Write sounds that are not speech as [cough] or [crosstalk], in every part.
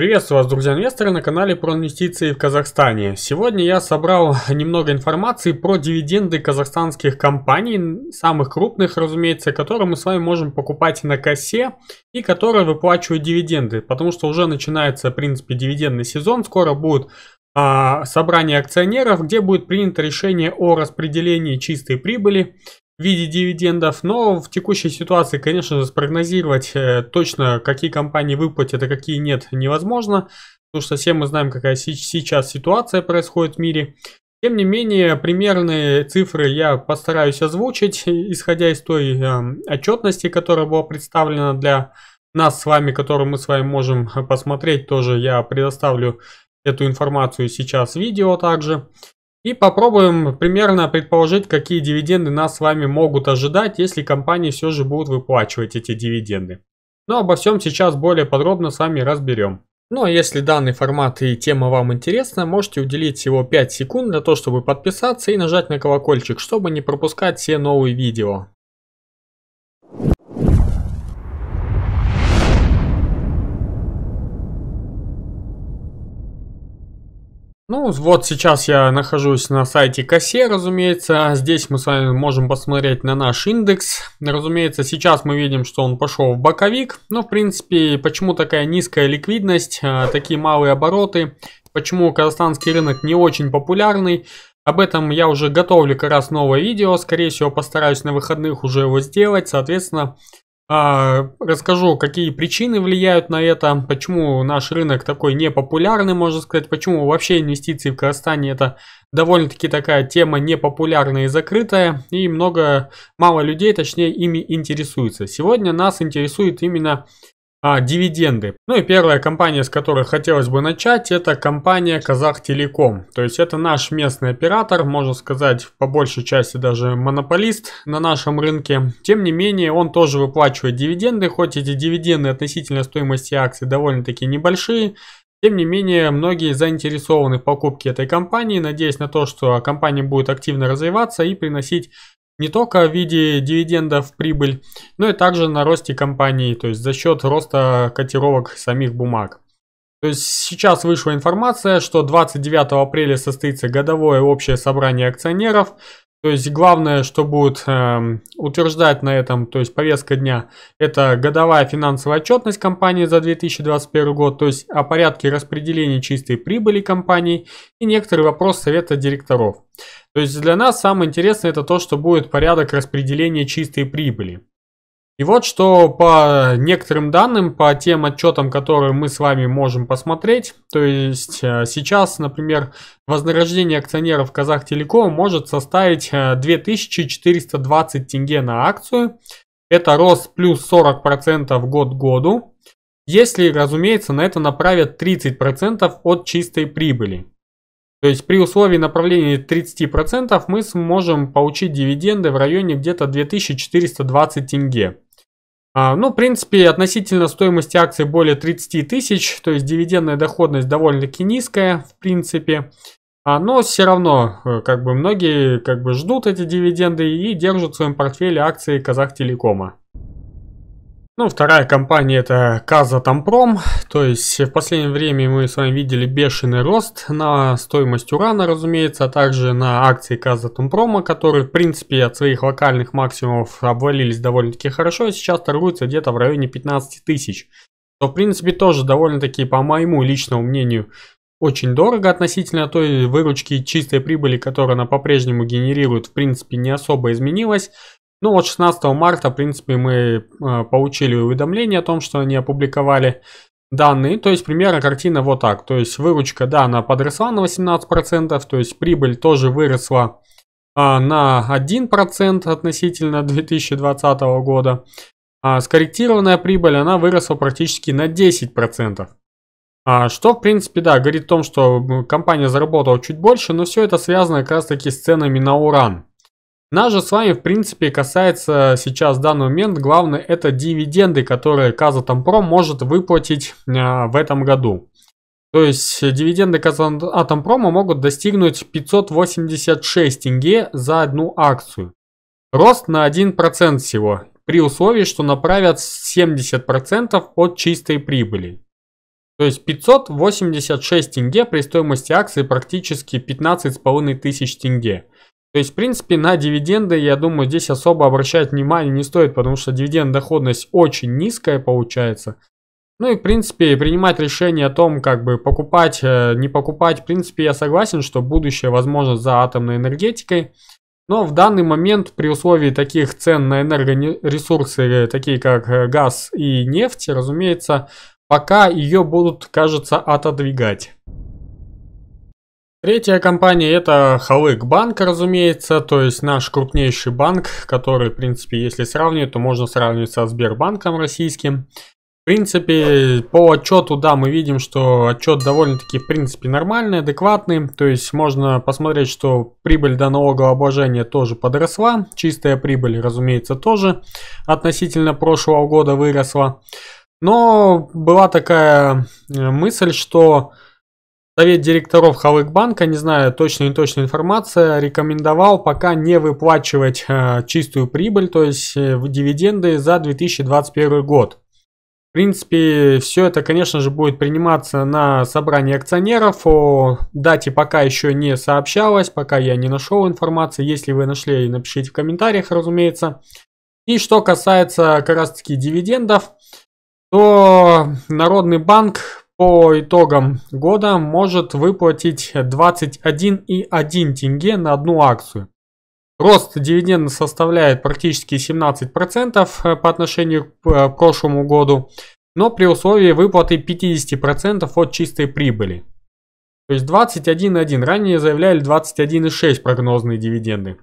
Приветствую вас, друзья инвесторы, на канале про инвестиции в Казахстане. Сегодня я собрал [laughs] немного информации про дивиденды казахстанских компаний, самых крупных, разумеется, которые мы с вами можем покупать на кассе и которые выплачивают дивиденды, потому что уже начинается, в принципе, дивидендный сезон, скоро будет а, собрание акционеров, где будет принято решение о распределении чистой прибыли в виде дивидендов, но в текущей ситуации, конечно же, спрогнозировать э, точно, какие компании выплатят, а какие нет, невозможно, потому что все мы знаем, какая сейчас ситуация происходит в мире. Тем не менее, примерные цифры я постараюсь озвучить, э, исходя из той э, отчетности, которая была представлена для нас с вами, которую мы с вами можем э, посмотреть. Тоже я предоставлю эту информацию сейчас в видео также. И попробуем примерно предположить, какие дивиденды нас с вами могут ожидать, если компании все же будут выплачивать эти дивиденды. Но обо всем сейчас более подробно с вами разберем. Ну а если данный формат и тема вам интересна, можете уделить всего 5 секунд для того, чтобы подписаться и нажать на колокольчик, чтобы не пропускать все новые видео. Ну, вот сейчас я нахожусь на сайте Косе, разумеется. А здесь мы с вами можем посмотреть на наш индекс. Разумеется, сейчас мы видим, что он пошел в боковик. Но, ну, в принципе, почему такая низкая ликвидность, а, такие малые обороты, почему казахстанский рынок не очень популярный. Об этом я уже готовлю как раз новое видео. Скорее всего, постараюсь на выходных уже его сделать. Соответственно, а, расскажу, какие причины влияют на это, почему наш рынок такой непопулярный, можно сказать, почему вообще инвестиции в Казахстане это довольно-таки такая тема непопулярная и закрытая, и много, мало людей, точнее, ими интересуется. Сегодня нас интересует именно а, дивиденды. Ну и первая компания, с которой хотелось бы начать, это компания Казахтелеком. То есть это наш местный оператор, можно сказать, по большей части даже монополист на нашем рынке. Тем не менее, он тоже выплачивает дивиденды, хоть эти дивиденды относительно стоимости акций довольно-таки небольшие. Тем не менее, многие заинтересованы в покупке этой компании, надеясь на то, что компания будет активно развиваться и приносить не только в виде дивидендов прибыль, но и также на росте компании, то есть за счет роста котировок самих бумаг. То есть сейчас вышла информация, что 29 апреля состоится годовое общее собрание акционеров, то есть главное, что будет э, утверждать на этом, то есть повестка дня, это годовая финансовая отчетность компании за 2021 год, то есть о порядке распределения чистой прибыли компании и некоторые вопросы совета директоров. То есть для нас самое интересное это то, что будет порядок распределения чистой прибыли. И вот что по некоторым данным, по тем отчетам, которые мы с вами можем посмотреть, то есть э, сейчас, например, вознаграждение акционеров Казахтелекома может составить 2420 э, тенге на акцию. Это рост плюс 40% год к году, если, разумеется, на это направят 30% от чистой прибыли. То есть при условии направления 30% мы сможем получить дивиденды в районе где-то 2420 тенге. А, ну, в принципе, относительно стоимости акций более 30 тысяч, то есть дивидендная доходность довольно-таки низкая, в принципе. А, но все равно, э, как бы, многие как бы ждут эти дивиденды и держат в своем портфеле акции Казахтелекома. Ну, вторая компания это Казатомпром, то есть в последнее время мы с вами видели бешеный рост на стоимость урана, разумеется, а также на акции Казатомпрома, которые в принципе от своих локальных максимумов обвалились довольно-таки хорошо и сейчас торгуются где-то в районе 15 тысяч. То в принципе тоже довольно-таки по моему личному мнению очень дорого относительно той выручки чистой прибыли, которую она по-прежнему генерирует, в принципе не особо изменилась. Ну вот 16 марта, в принципе, мы э, получили уведомление о том, что они опубликовали данные. То есть примерно картина вот так. То есть выручка, да, она подросла на 18%, то есть прибыль тоже выросла а, на 1% относительно 2020 года. А скорректированная прибыль, она выросла практически на 10%. А, что, в принципе, да, говорит о том, что компания заработала чуть больше, но все это связано как раз таки с ценами на уран. Нас же с вами, в принципе, касается сейчас в данный момент, главное, это дивиденды, которые Казатомпром может выплатить э, в этом году. То есть дивиденды Казатомпрома а могут достигнуть 586 тенге за одну акцию. Рост на 1% всего, при условии, что направят 70% от чистой прибыли. То есть 586 тенге при стоимости акции практически 15,5 тысяч тенге. То есть, в принципе, на дивиденды, я думаю, здесь особо обращать внимание не стоит, потому что дивиденд доходность очень низкая получается. Ну и, в принципе, принимать решение о том, как бы покупать, э, не покупать, в принципе, я согласен, что будущее возможно за атомной энергетикой. Но в данный момент при условии таких цен на энергоресурсы, э, такие как э, газ и нефть, разумеется, пока ее будут, кажется, отодвигать. Третья компания это Халык Банк, разумеется, то есть наш крупнейший банк, который, в принципе, если сравнивать, то можно сравнивать со Сбербанком российским. В принципе, по отчету, да, мы видим, что отчет довольно-таки, в принципе, нормальный, адекватный. То есть можно посмотреть, что прибыль до налогообложения тоже подросла. Чистая прибыль, разумеется, тоже относительно прошлого года выросла. Но была такая э, мысль, что Совет директоров Халыкбанка, не знаю точной и точной информация, рекомендовал пока не выплачивать э, чистую прибыль, то есть э, в дивиденды за 2021 год. В принципе, все это, конечно же, будет приниматься на собрании акционеров. О дате пока еще не сообщалось, пока я не нашел информации. Если вы нашли, напишите в комментариях, разумеется. И что касается как раз таки дивидендов, то Народный банк по итогам года может выплатить 21,1 тенге на одну акцию. Рост дивиденда составляет практически 17% э, по отношению э, к прошлому году, но при условии выплаты 50% от чистой прибыли. То есть 21,1, ранее заявляли 21,6 прогнозные дивиденды.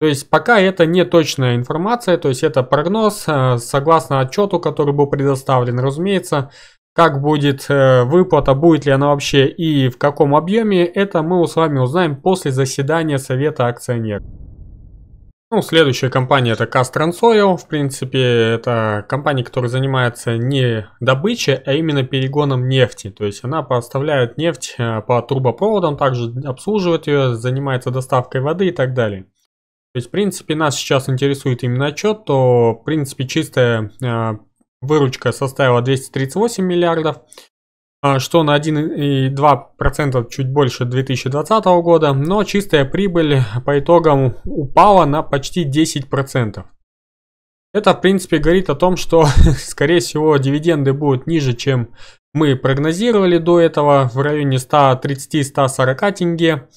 То есть пока это не точная информация, то есть это прогноз, э, согласно отчету, который был предоставлен, разумеется, как будет э, выплата, будет ли она вообще и в каком объеме, это мы с вами узнаем после заседания Совета акционеров. Ну, следующая компания это Castrans Oil. В принципе, это компания, которая занимается не добычей, а именно перегоном нефти. То есть она поставляет нефть э, по трубопроводам, также обслуживает ее, занимается доставкой воды и так далее. То есть, в принципе, нас сейчас интересует именно отчет, то, в принципе, чистая э, выручка составила 238 миллиардов, а, что на 1,2% чуть больше 2020 года, но чистая прибыль по итогам упала на почти 10%. Это, в принципе, говорит о том, что, [laughs] скорее всего, дивиденды будут ниже, чем мы прогнозировали до этого, в районе 130-140 тенге.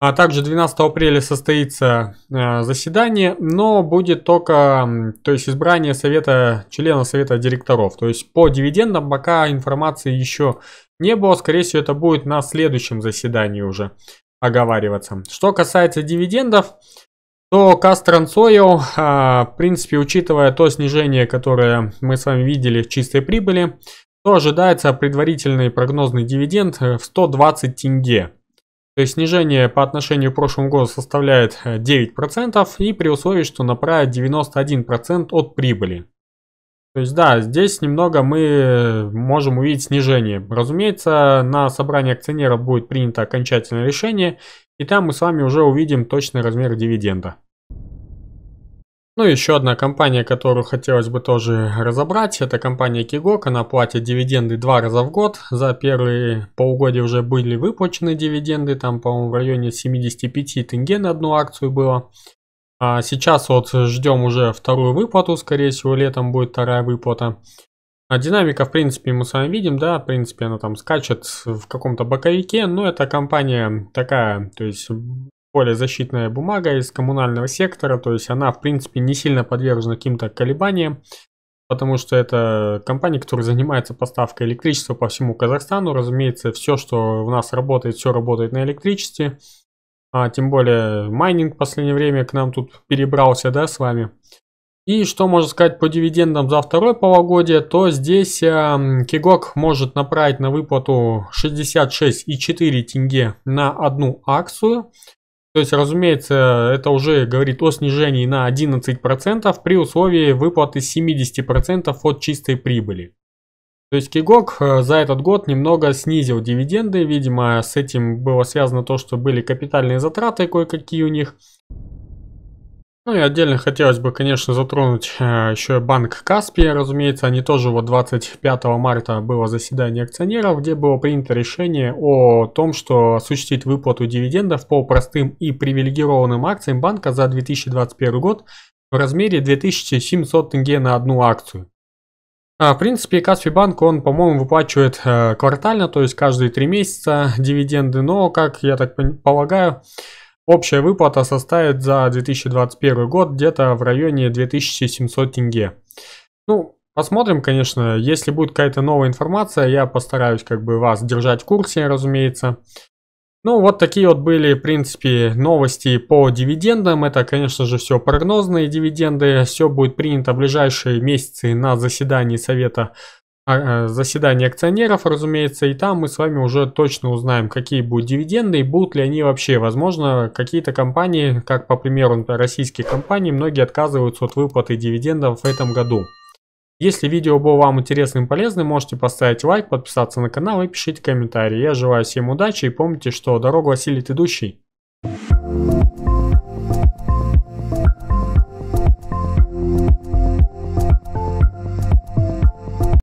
А также 12 апреля состоится э, заседание, но будет только то есть избрание совета, членов совета директоров. То есть по дивидендам пока информации еще не было. Скорее всего, это будет на следующем заседании уже оговариваться. Что касается дивидендов, то Castrans Oil, а, в принципе, учитывая то снижение, которое мы с вами видели в чистой прибыли, то ожидается предварительный прогнозный дивиденд э, в 120 тенге. То есть снижение по отношению к прошлому году составляет 9% э, и при условии, что направят 91% от прибыли. То есть да, здесь немного мы э, можем увидеть снижение. Разумеется, на собрании акционеров будет принято окончательное решение, и там мы с вами уже увидим точный размер дивиденда. Ну и еще одна компания, которую хотелось бы тоже разобрать, это компания Кигок. Она платит дивиденды два раза в год. За первые полугодия уже были выплачены дивиденды, там, по-моему, в районе 75 тенге на одну акцию было. А сейчас вот ждем уже вторую выплату, скорее всего, летом будет вторая выплата. А динамика, в принципе, мы с вами видим, да, в принципе, она там скачет в каком-то боковике, но эта компания такая, то есть более защитная бумага из коммунального сектора, то есть она, в принципе, не сильно подвержена каким-то колебаниям, потому что это компания, которая занимается поставкой электричества по всему Казахстану. Разумеется, все, что у нас работает, все работает на электричестве. А, тем более майнинг в последнее время к нам тут перебрался, да, с вами. И что можно сказать по дивидендам за второе полугодие, то здесь э, Кигок может направить на выплату 66,4 тенге на одну акцию. То есть, разумеется, это уже говорит о снижении на 11% при условии выплаты 70% от чистой прибыли. То есть Кигок э, за этот год немного снизил дивиденды, видимо, с этим было связано то, что были капитальные затраты кое-какие у них. Ну и отдельно хотелось бы, конечно, затронуть э, еще банк Каспия, разумеется. Они тоже вот 25 марта было заседание акционеров, где было принято решение о том, что осуществить выплату дивидендов по простым и привилегированным акциям банка за 2021 год в размере 2700 тенге на одну акцию. А, в принципе, Каспий банк, он, по-моему, выплачивает э, квартально, то есть каждые три месяца дивиденды, но, как я так полагаю, Общая выплата составит за 2021 год где-то в районе 2700 тенге. Ну, посмотрим, конечно, если будет какая-то новая информация, я постараюсь как бы вас держать в курсе, разумеется. Ну, вот такие вот были, в принципе, новости по дивидендам. Это, конечно же, все прогнозные дивиденды. Все будет принято в ближайшие месяцы на заседании Совета а, а, заседание акционеров, разумеется, и там мы с вами уже точно узнаем, какие будут дивиденды и будут ли они вообще. Возможно, какие-то компании, как по примеру российские компании, многие отказываются от выплаты дивидендов в этом году. Если видео было вам интересным и полезным, можете поставить лайк, подписаться на канал и пишите комментарии. Я желаю всем удачи и помните, что дорогу осилит идущий.